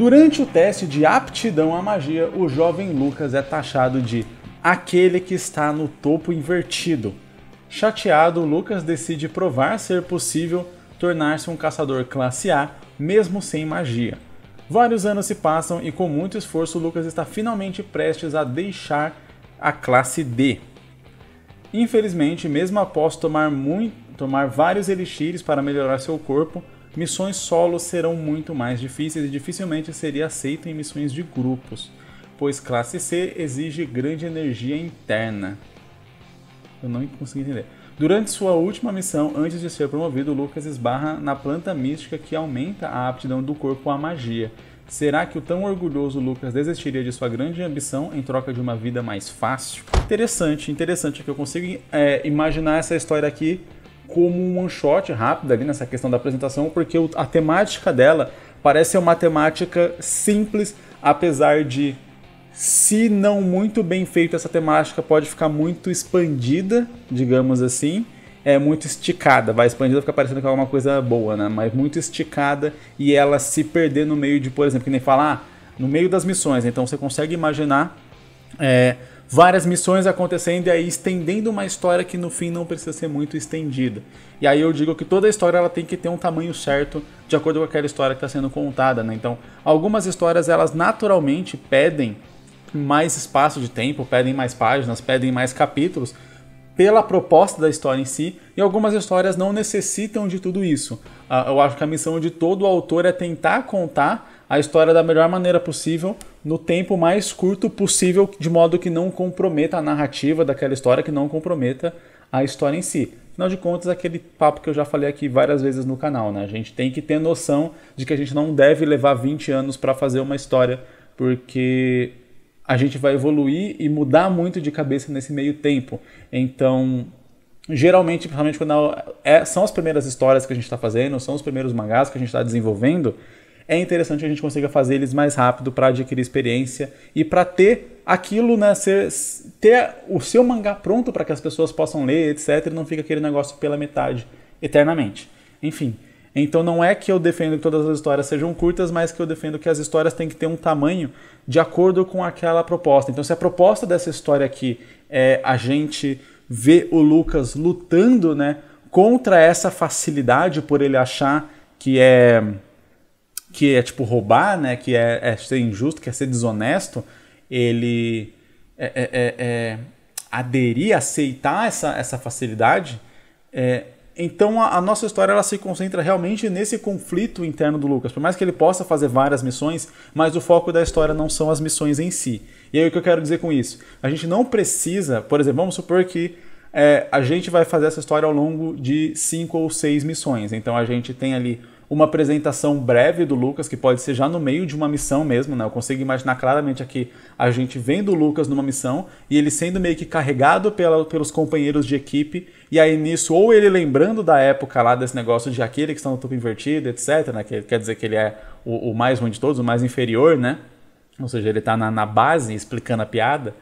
Durante o teste de aptidão à magia, o jovem Lucas é taxado de aquele que está no topo invertido. Chateado, Lucas decide provar ser possível tornar-se um caçador classe A, mesmo sem magia. Vários anos se passam e, com muito esforço, Lucas está finalmente prestes a deixar a classe D. Infelizmente, mesmo após tomar, muito, tomar vários elixires para melhorar seu corpo, missões solo serão muito mais difíceis e dificilmente seria aceito em missões de grupos, pois classe C exige grande energia interna. Eu não consegui entender. Durante sua última missão, antes de ser promovido, Lucas esbarra na planta mística que aumenta a aptidão do corpo à magia. Será que o tão orgulhoso Lucas desistiria de sua grande ambição em troca de uma vida mais fácil? Interessante, interessante que eu consigo é, imaginar essa história aqui como um one shot rápido ali nessa questão da apresentação, porque a temática dela parece ser uma temática simples, apesar de se não muito bem feita essa temática pode ficar muito expandida, digamos assim, é muito esticada, vai expandida fica parecendo que é alguma coisa boa, né? Mas muito esticada e ela se perder no meio de, por exemplo, que nem falar ah, no meio das missões. Então você consegue imaginar é, várias missões acontecendo e aí estendendo uma história que no fim não precisa ser muito estendida. E aí eu digo que toda história ela tem que ter um tamanho certo de acordo com aquela história que está sendo contada, né? Então, algumas histórias elas naturalmente pedem mais espaço de tempo, pedem mais páginas, pedem mais capítulos, pela proposta da história em si, e algumas histórias não necessitam de tudo isso. Ah, eu acho que a missão de todo autor é tentar contar a história da melhor maneira possível, no tempo mais curto possível, de modo que não comprometa a narrativa daquela história, que não comprometa a história em si. Afinal de contas, aquele papo que eu já falei aqui várias vezes no canal, né? A gente tem que ter noção de que a gente não deve levar 20 anos para fazer uma história, porque a gente vai evoluir e mudar muito de cabeça nesse meio tempo. Então, geralmente, principalmente quando é, são as primeiras histórias que a gente está fazendo, são os primeiros mangás que a gente está desenvolvendo, é interessante que a gente consiga fazer eles mais rápido para adquirir experiência e para ter aquilo, né, ser, ter o seu mangá pronto para que as pessoas possam ler, etc, e não fica aquele negócio pela metade eternamente. Enfim, então não é que eu defendo que todas as histórias sejam curtas, mas que eu defendo que as histórias têm que ter um tamanho de acordo com aquela proposta. Então se a proposta dessa história aqui é a gente ver o Lucas lutando, né, contra essa facilidade por ele achar que é que é tipo roubar, né? Que é, é ser injusto, que é ser desonesto, ele é, é, é, é aderir, aceitar essa, essa facilidade. É, então a, a, nossa história ela se concentra realmente nesse conflito interno do Lucas. Por mais que ele possa fazer várias missões, mas o foco da história não são as missões em si. E aí o que eu quero dizer com isso? A gente não precisa, por exemplo, vamos supor que a gente vai fazer essa história ao longo de cinco ou seis missões. Então a gente tem ali uma apresentação breve do Lucas, que pode ser já no meio de uma missão mesmo, né? Eu consigo imaginar claramente aqui a gente vendo o Lucas numa missão e ele sendo meio que carregado pela, pelos companheiros de equipe, e aí nisso, ou ele lembrando da época lá desse negócio de aquele que está no topo invertido, etc, né? Que quer dizer que ele é o, o mais ruim de todos, o mais inferior, né? Ou seja, ele está na, na base explicando a piada.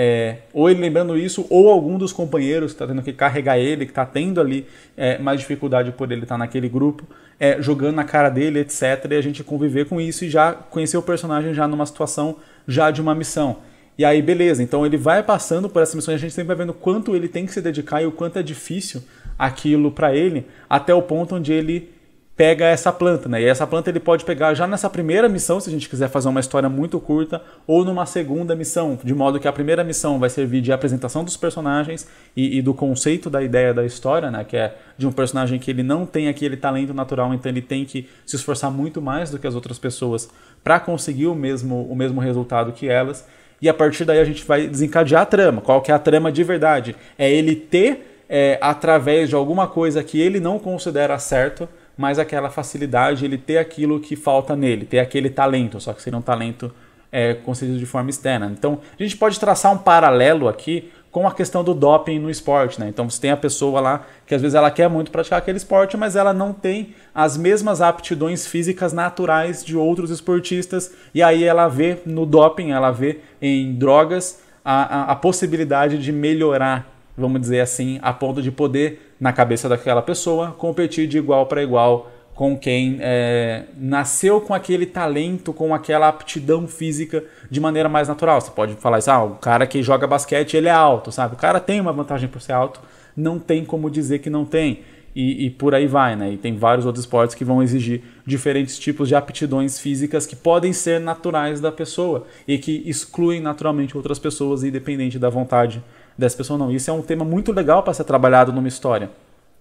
É, ou ele lembrando isso, ou algum dos companheiros que está tendo que carregar ele, que está tendo ali é, mais dificuldade por ele estar tá naquele grupo, é, jogando na cara dele, etc. E a gente conviver com isso e já conhecer o personagem já numa situação, já de uma missão. E aí, beleza. Então ele vai passando por essa missão e a gente sempre vai vendo quanto ele tem que se dedicar e o quanto é difícil aquilo para ele, até o ponto onde ele pega essa planta, né? E essa planta ele pode pegar já nessa primeira missão, se a gente quiser fazer uma história muito curta, ou numa segunda missão, de modo que a primeira missão vai servir de apresentação dos personagens e, e do conceito da ideia da história, né? Que é de um personagem que ele não tem aquele talento tá natural, então ele tem que se esforçar muito mais do que as outras pessoas para conseguir o mesmo, o mesmo resultado que elas. E a partir daí a gente vai desencadear a trama. Qual que é a trama de verdade? É ele ter, é, através de alguma coisa que ele não considera certo, mas aquela facilidade, ele ter aquilo que falta nele, ter aquele talento, só que seria um talento é, concedido de forma externa. Então, a gente pode traçar um paralelo aqui com a questão do doping no esporte, né? Então você tem a pessoa lá que às vezes ela quer muito praticar aquele esporte, mas ela não tem as mesmas aptidões físicas naturais de outros esportistas, e aí ela vê no doping, ela vê em drogas a, a, a possibilidade de melhorar vamos dizer assim, a ponto de poder, na cabeça daquela pessoa, competir de igual para igual com quem é, nasceu com aquele talento, com aquela aptidão física de maneira mais natural. Você pode falar isso, ah, o cara que joga basquete, ele é alto, sabe? O cara tem uma vantagem por ser alto, não tem como dizer que não tem. E, e, por aí vai, né? E tem vários outros esportes que vão exigir diferentes tipos de aptidões físicas que podem ser naturais da pessoa e que excluem naturalmente outras pessoas, independente da vontade dessa pessoa não. Isso é um tema muito legal para ser trabalhado numa história.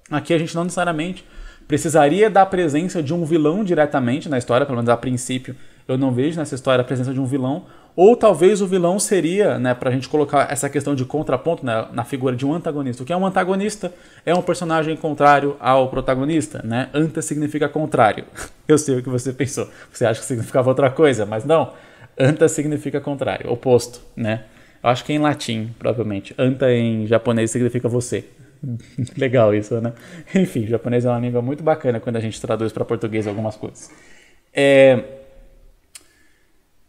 Aqui a gente não necessariamente precisaria da presença de um vilão diretamente na história, pelo menos a princípio eu não vejo nessa história a presença de um vilão. Ou talvez o vilão seria, né, pra gente colocar essa questão de contraponto né, na figura de um antagonista. O que é um antagonista é um personagem contrário ao protagonista, né? Anta significa contrário. Eu sei o que você pensou. Você acha que significava outra coisa, mas não. Anta significa contrário, oposto, né? Eu acho que é em latim, provavelmente. Anta em japonês significa você. Legal isso, né? Enfim, japonês é uma língua muito bacana quando a gente traduz para português algumas coisas. É...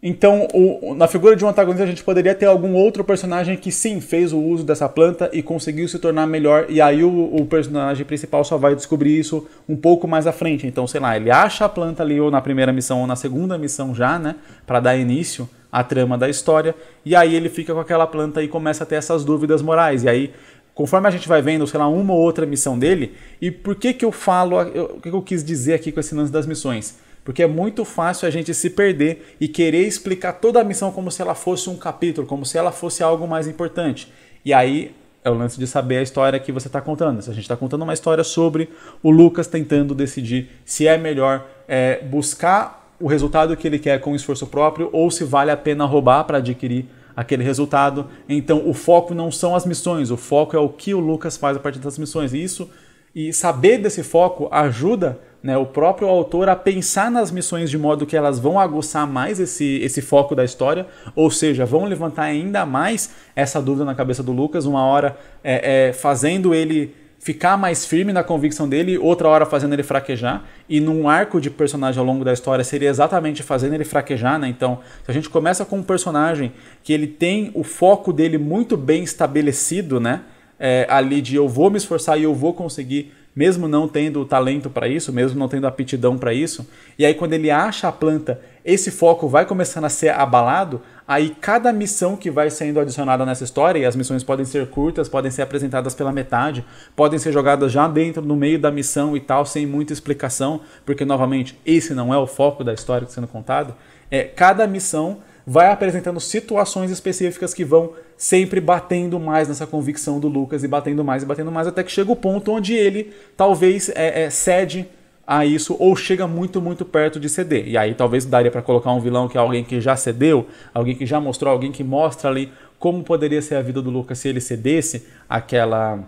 Então, o, na figura de um antagonista, a gente poderia ter algum outro personagem que sim fez o uso dessa planta e conseguiu se tornar melhor, e aí o, o, personagem principal só vai descobrir isso um pouco mais à frente. Então, sei lá, ele acha a planta ali, ou na primeira missão, ou na segunda missão já, né? Para dar início a trama da história, e aí ele fica com aquela planta e começa a ter essas dúvidas morais. E aí, conforme a gente vai vendo, sei lá, uma ou outra missão dele, e por que que eu falo, o que, que eu quis dizer aqui com esse lance das missões? Porque é muito fácil a gente se perder e querer explicar toda a missão como se ela fosse um capítulo, como se ela fosse algo mais importante. E aí é o lance de saber a história que você está contando. Se a gente está contando uma história sobre o Lucas tentando decidir se é melhor é, buscar o resultado que ele quer com esforço próprio ou se vale a pena roubar para adquirir aquele resultado. Então, o foco não são as missões, o foco é o que o Lucas faz a partir das missões. E isso e saber desse foco ajuda né, o próprio autor a pensar nas missões de modo que elas vão aguçar mais esse, esse foco da história, ou seja, vão levantar ainda mais essa dúvida na cabeça do Lucas, uma hora é, é, fazendo ele ficar mais firme na convicção dele, outra hora fazendo ele fraquejar, e num arco de personagem ao longo da história seria exatamente fazendo ele fraquejar, né? Então, se a gente começa com um personagem que ele tem o foco dele muito bem estabelecido, né? É, ali de eu vou me esforçar e eu vou conseguir mesmo não tendo talento para isso, mesmo não tendo aptidão para isso. E aí, quando ele acha a planta, esse foco vai começando a ser abalado. Aí, cada missão que vai sendo adicionada nessa história, e as missões podem ser curtas, podem ser apresentadas pela metade, podem ser jogadas já dentro, no meio da missão e tal, sem muita explicação, porque, novamente, esse não é o foco da história que está sendo contada. É, cada missão vai apresentando situações específicas que vão sempre batendo mais nessa convicção do Lucas e batendo mais e batendo mais, até que chega o ponto onde ele talvez é, é, cede a isso ou chega muito, muito perto de ceder. E aí talvez daria para colocar um vilão que é alguém que já cedeu, alguém que já mostrou, alguém que mostra ali como poderia ser a vida do Lucas se ele cedesse aquela.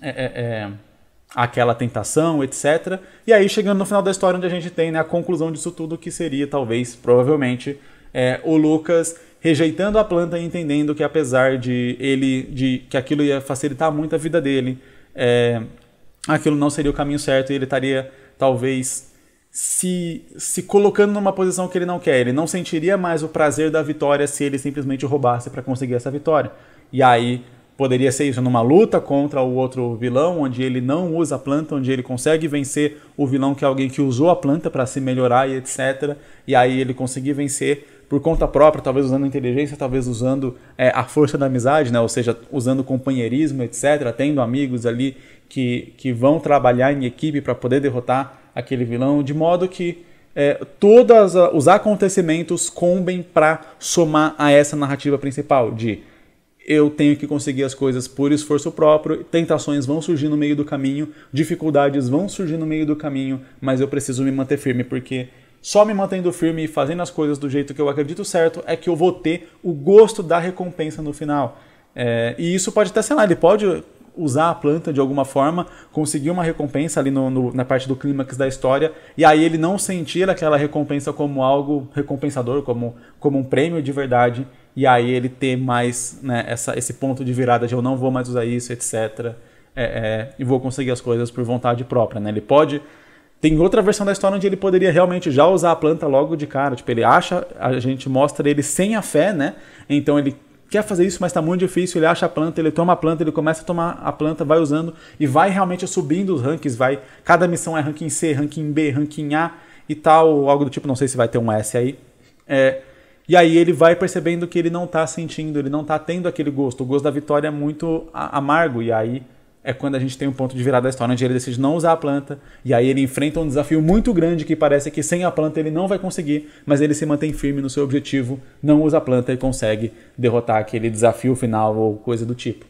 É, é, é aquela tentação, etc. E aí chegando no final da história onde a gente tem né, a conclusão disso tudo que seria talvez, provavelmente, é, o Lucas rejeitando a planta e entendendo que apesar de ele de que aquilo ia facilitar muito a vida dele, é, aquilo não seria o caminho certo e ele estaria talvez se, se colocando numa posição que ele não quer. Ele não sentiria mais o prazer da vitória se ele simplesmente roubasse para conseguir essa vitória. E aí poderia ser isso numa luta contra o outro vilão, onde ele não usa a planta, onde ele consegue vencer o vilão que é alguém que usou a planta para se melhorar e etc. E aí ele conseguir vencer por conta própria, talvez usando inteligência, talvez usando é, a força da amizade, né? ou seja, usando companheirismo, etc., tendo amigos ali que, que vão trabalhar em equipe para poder derrotar aquele vilão, de modo que é, todos os acontecimentos combem para somar a essa narrativa principal de eu tenho que conseguir as coisas por esforço próprio, tentações vão surgir no meio do caminho, dificuldades vão surgir no meio do caminho, mas eu preciso me manter firme porque só me mantendo firme e fazendo as coisas do jeito que eu acredito certo é que eu vou ter o gosto da recompensa no final. É, e isso pode até, sei lá, ele pode usar a planta de alguma forma, conseguir uma recompensa ali no, no, na parte do clímax da história, e aí ele não sentir aquela recompensa como algo recompensador, como, como um prêmio de verdade, e aí ele ter mais né, essa, esse ponto de virada de eu não vou mais usar isso, etc. É, é, e vou conseguir as coisas por vontade própria. Né? Ele pode tem outra versão da história onde ele poderia realmente já usar a planta logo de cara. Tipo, ele acha, a gente mostra ele sem a fé, né? Então ele quer fazer isso, mas está muito difícil. Ele acha a planta, ele toma a planta, ele começa a tomar a planta, vai usando e vai realmente subindo os rankings. Vai, cada missão é ranking C, ranking B, ranking A e tal, algo do tipo. Não sei se vai ter um S aí. É, e aí ele vai percebendo que ele não está sentindo, ele não está tendo aquele gosto. O gosto da vitória é muito amargo. E aí é quando a gente tem um ponto de virada da história, onde ele decide não usar a planta, e aí ele enfrenta um desafio muito grande que parece que sem a planta ele não vai conseguir, mas ele se mantém firme no seu objetivo, não usa a planta e consegue derrotar aquele desafio final ou coisa do tipo.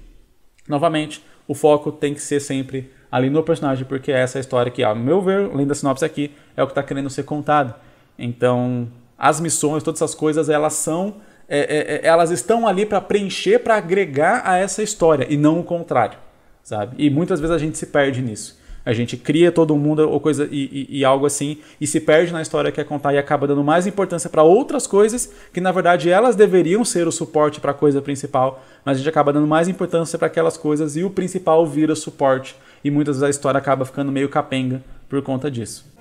Novamente, o foco tem que ser sempre ali no personagem, porque é essa história que, ao meu ver, além da sinopse aqui, é o que está querendo ser contado. Então, as missões, todas essas coisas, elas são. É, é, é elas estão ali para preencher, para agregar a essa história, e não o contrário sabe? E muitas vezes a gente se perde nisso. A gente cria todo mundo ou coisa e, e, e algo assim e se perde na história que é contar e acaba dando mais importância para outras coisas que na verdade elas deveriam ser o suporte para a coisa principal, mas a gente acaba dando mais importância para aquelas coisas e o principal vira suporte e muitas vezes a história acaba ficando meio capenga por conta disso.